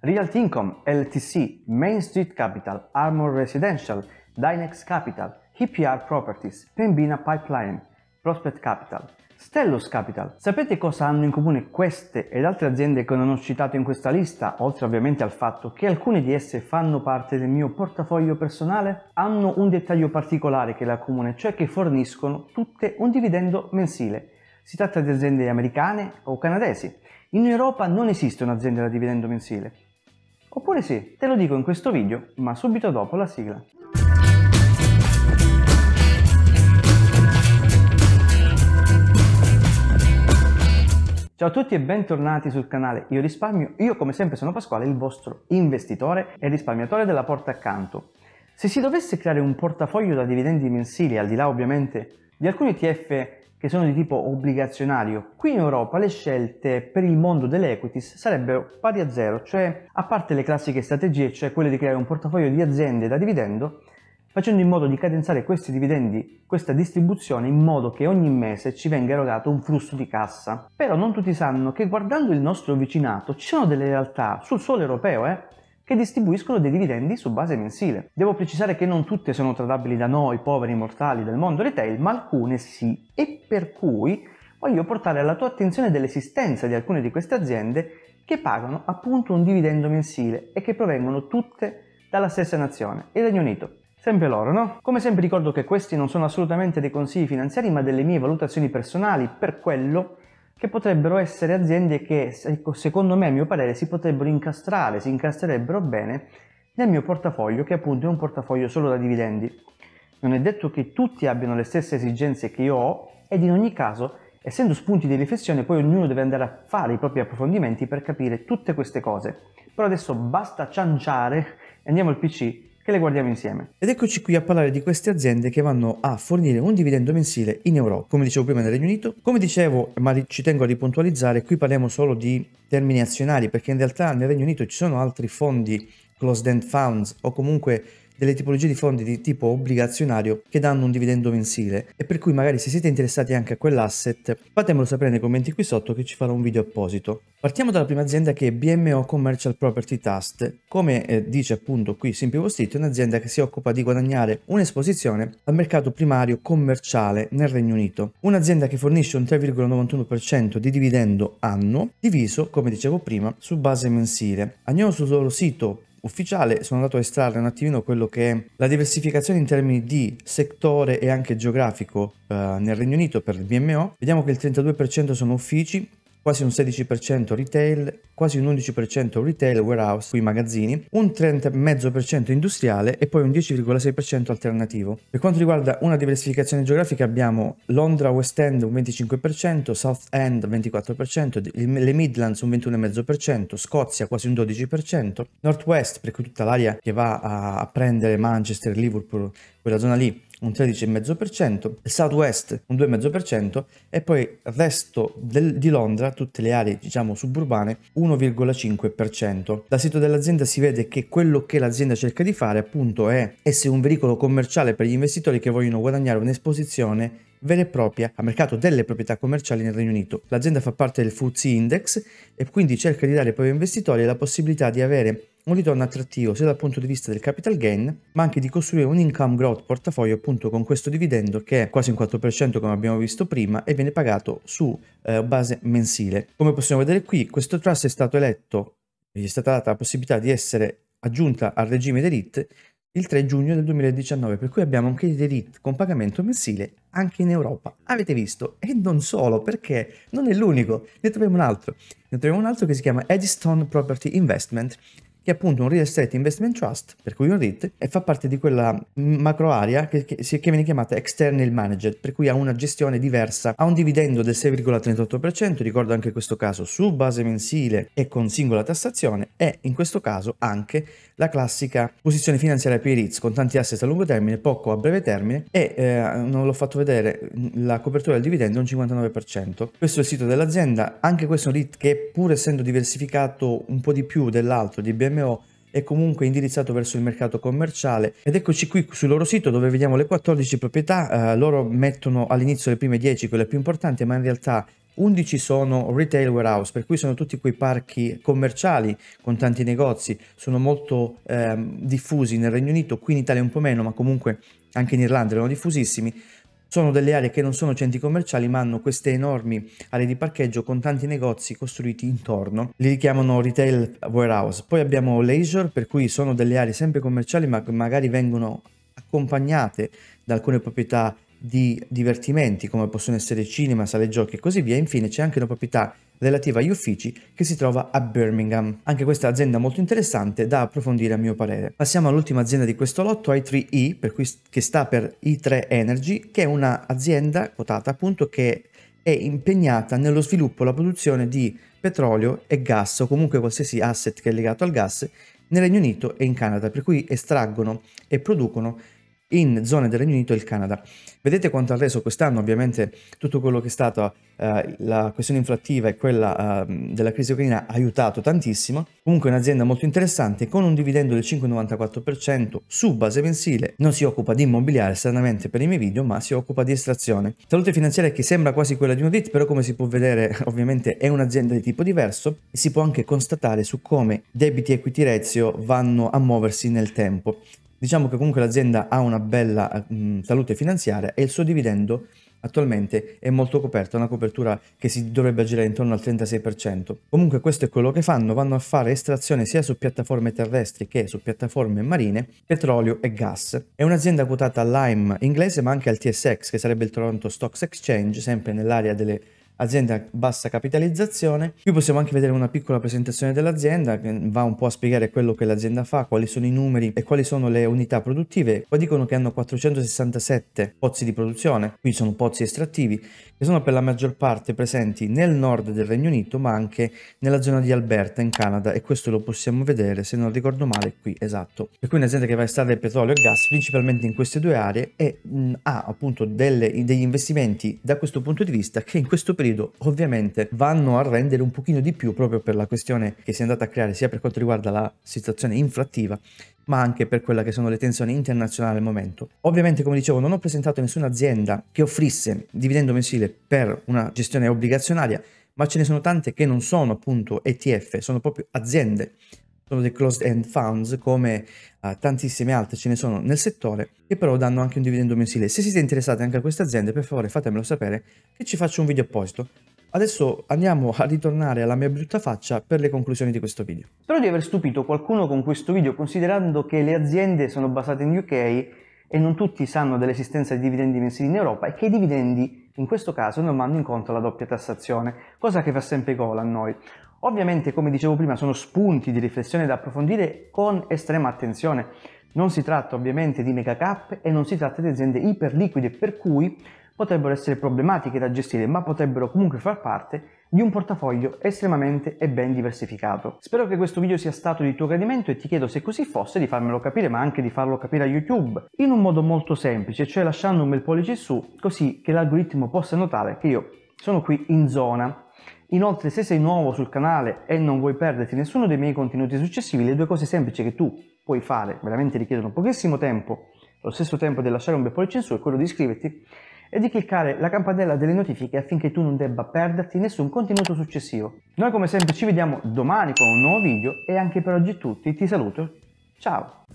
Real Income, LTC, Main Street Capital, Armor Residential, Dynex Capital, EPR Properties, Pembina Pipeline, Prospect Capital, Stellos Capital. Sapete cosa hanno in comune queste ed altre aziende che non ho citato in questa lista, oltre ovviamente al fatto che alcune di esse fanno parte del mio portafoglio personale? Hanno un dettaglio particolare che la comune, cioè che forniscono tutte un dividendo mensile si tratta di aziende americane o canadesi. In Europa non esiste un'azienda da dividendo mensile. Oppure sì, te lo dico in questo video, ma subito dopo la sigla. Ciao a tutti e bentornati sul canale Io Risparmio. Io come sempre sono Pasquale, il vostro investitore e risparmiatore della porta accanto. Se si dovesse creare un portafoglio da dividendi mensili, al di là ovviamente di alcuni ETF che sono di tipo obbligazionario. Qui in Europa le scelte per il mondo delle equities sarebbero pari a zero, cioè a parte le classiche strategie, cioè quelle di creare un portafoglio di aziende da dividendo, facendo in modo di cadenzare questi dividendi, questa distribuzione in modo che ogni mese ci venga erogato un flusso di cassa. Però non tutti sanno che guardando il nostro vicinato ci sono delle realtà sul suolo europeo, eh, che distribuiscono dei dividendi su base mensile. Devo precisare che non tutte sono tradabili da noi, poveri mortali del mondo retail, ma alcune sì, e per cui voglio portare alla tua attenzione dell'esistenza di alcune di queste aziende che pagano appunto un dividendo mensile e che provengono tutte dalla stessa nazione, il Regno Unito. Sempre loro, no? Come sempre ricordo che questi non sono assolutamente dei consigli finanziari ma delle mie valutazioni personali, per quello che potrebbero essere aziende che, ecco, secondo me, a mio parere, si potrebbero incastrare, si incastrerebbero bene nel mio portafoglio, che appunto è un portafoglio solo da dividendi. Non è detto che tutti abbiano le stesse esigenze che io ho ed in ogni caso, essendo spunti di riflessione, poi ognuno deve andare a fare i propri approfondimenti per capire tutte queste cose. Però adesso basta cianciare e andiamo al PC che le guardiamo insieme. Ed eccoci qui a parlare di queste aziende che vanno a fornire un dividendo mensile in Europa, come dicevo prima nel Regno Unito. Come dicevo, ma ci tengo a ripuntualizzare, qui parliamo solo di termini azionari, perché in realtà nel Regno Unito ci sono altri fondi closed-end funds o comunque delle tipologie di fondi di tipo obbligazionario che danno un dividendo mensile e per cui magari se siete interessati anche a quell'asset fatemelo sapere nei commenti qui sotto che ci farò un video apposito. Partiamo dalla prima azienda che è BMO Commercial Property Trust, come eh, dice appunto qui Simply Wall è un'azienda che si occupa di guadagnare un'esposizione al mercato primario commerciale nel Regno Unito, un'azienda che fornisce un 3,91% di dividendo annuo diviso, come dicevo prima, su base mensile. Andiamo sul loro sito ufficiale sono andato a estrarre un attimino quello che è la diversificazione in termini di settore e anche geografico eh, nel Regno Unito per il BMO. Vediamo che il 32% sono uffici, quasi un 16% retail, quasi un 11% retail warehouse, qui magazzini, un 30,5% industriale e poi un 10,6% alternativo. Per quanto riguarda una diversificazione geografica abbiamo Londra West End un 25%, South End 24%, le Midlands un 21,5%, Scozia quasi un 12%, Northwest per cui tutta l'area che va a prendere Manchester, Liverpool, quella zona lì un 13,5%, Southwest un 2,5% e poi il resto del, di Londra, tutte le aree diciamo suburbane, 1,5%. Dal sito dell'azienda si vede che quello che l'azienda cerca di fare appunto è essere un veicolo commerciale per gli investitori che vogliono guadagnare un'esposizione vera e propria a mercato delle proprietà commerciali nel Regno Unito. L'azienda fa parte del FTSE Index e quindi cerca di dare ai propri investitori la possibilità di avere un ritorno attrattivo sia dal punto di vista del capital gain, ma anche di costruire un income growth portafoglio appunto con questo dividendo che è quasi un 4% come abbiamo visto prima e viene pagato su eh, base mensile. Come possiamo vedere qui, questo trust è stato eletto, gli è stata data la possibilità di essere aggiunta al regime d'elite il 3 giugno del 2019, per cui abbiamo anche i REIT con pagamento mensile anche in Europa. Avete visto? E non solo, perché non è l'unico, ne troviamo un altro. Ne troviamo un altro che si chiama Edistone Property Investment, che è appunto un real estate investment trust, per cui un REIT, e fa parte di quella macro area che, che, che viene chiamata external manager, per cui ha una gestione diversa, ha un dividendo del 6,38%, ricordo anche questo caso su base mensile e con singola tassazione, e in questo caso anche la classica posizione finanziaria per i REITs, con tanti asset a lungo termine, poco a breve termine, e eh, non l'ho fatto vedere, la copertura del dividendo è un 59%. Questo è il sito dell'azienda, anche questo è un REIT che pur essendo diversificato un po' di più dell'altro di BM MO è comunque indirizzato verso il mercato commerciale ed eccoci qui sul loro sito dove vediamo le 14 proprietà, eh, loro mettono all'inizio le prime 10 quelle più importanti ma in realtà 11 sono retail warehouse, per cui sono tutti quei parchi commerciali con tanti negozi, sono molto eh, diffusi nel Regno Unito, qui in Italia un po' meno, ma comunque anche in Irlanda erano diffusissimi, sono delle aree che non sono centri commerciali ma hanno queste enormi aree di parcheggio con tanti negozi costruiti intorno, li chiamano retail warehouse. Poi abbiamo leisure per cui sono delle aree sempre commerciali ma magari vengono accompagnate da alcune proprietà di divertimenti come possono essere cinema, sale giochi e così via. Infine c'è anche una proprietà relativa agli uffici che si trova a Birmingham. Anche questa azienda molto interessante da approfondire a mio parere. Passiamo all'ultima azienda di questo lotto, i3E, per cui, che sta per i3 Energy, che è un'azienda quotata appunto che è impegnata nello sviluppo e la produzione di petrolio e gas o comunque qualsiasi asset che è legato al gas nel Regno Unito e in Canada, per cui estraggono e producono in zone del Regno Unito e il Canada. Vedete quanto ha reso quest'anno, ovviamente tutto quello che è stata eh, la questione inflattiva e quella eh, della crisi ucraina ha aiutato tantissimo. Comunque è un'azienda molto interessante con un dividendo del 5,94% su base mensile. Non si occupa di immobiliare stranamente per i miei video, ma si occupa di estrazione. Salute finanziaria che sembra quasi quella di un DIT, però come si può vedere ovviamente è un'azienda di tipo diverso e si può anche constatare su come debiti e equity ratio vanno a muoversi nel tempo. Diciamo che comunque l'azienda ha una bella mh, mm, salute finanziaria e il suo dividendo attualmente è molto coperta, una copertura che si dovrebbe girare intorno al 36%. Comunque questo è quello che fanno, vanno a fare estrazione sia su piattaforme terrestri che su piattaforme marine, petrolio e gas. È un'azienda quotata all'AIM inglese ma anche al TSX che sarebbe il Toronto Stocks Exchange, sempre nell'area delle azienda a bassa capitalizzazione. Qui possiamo anche vedere una piccola presentazione dell'azienda che va un po' a spiegare quello che l'azienda fa, quali sono i numeri e quali sono le unità produttive. Qua dicono che hanno 467 pozzi di produzione, qui sono pozzi estrattivi, che sono per la maggior parte presenti nel nord del Regno Unito ma anche nella zona di Alberta in Canada e questo lo possiamo vedere se non ricordo male qui esatto. Per cui un'azienda che va a estrarre petrolio e gas principalmente in queste due aree e mh, ha appunto delle, degli investimenti da questo punto di vista che in questo periodo periodo ovviamente vanno a rendere un pochino di più proprio per la questione che si è andata a creare sia per quanto riguarda la situazione inflattiva ma anche per quella che sono le tensioni internazionali al momento. Ovviamente, come dicevo, non ho presentato nessuna azienda che offrisse dividendo mensile per una gestione obbligazionaria, ma ce ne sono tante che non sono appunto ETF, sono proprio aziende sono dei closed end funds come uh, tantissime altre ce ne sono nel settore che però danno anche un dividendo mensile. Se siete interessati anche a queste aziende per favore fatemelo sapere che ci faccio un video apposito. Adesso andiamo a ritornare alla mia brutta faccia per le conclusioni di questo video. Spero di aver stupito qualcuno con questo video considerando che le aziende sono basate in UK e non tutti sanno dell'esistenza di dividendi mensili in Europa e che i dividendi in questo caso non vanno in conto la doppia tassazione, cosa che fa sempre gola a noi. Ovviamente, come dicevo prima, sono spunti di riflessione da approfondire con estrema attenzione. Non si tratta ovviamente di mega cap e non si tratta di aziende iperliquide, per cui potrebbero essere problematiche da gestire, ma potrebbero comunque far parte di un portafoglio estremamente e ben diversificato. Spero che questo video sia stato di tuo gradimento e ti chiedo se così fosse di farmelo capire, ma anche di farlo capire a YouTube, in un modo molto semplice, cioè lasciando un bel pollice su, così che l'algoritmo possa notare che io sono qui in zona Inoltre se sei nuovo sul canale e non vuoi perderti nessuno dei miei contenuti successivi, le due cose semplici che tu puoi fare, veramente richiedono pochissimo tempo, lo stesso tempo di lasciare un bel pollice in su è quello di iscriverti e di cliccare la campanella delle notifiche affinché tu non debba perderti nessun contenuto successivo. Noi come sempre ci vediamo domani con un nuovo video e anche per oggi tutti, ti saluto, ciao!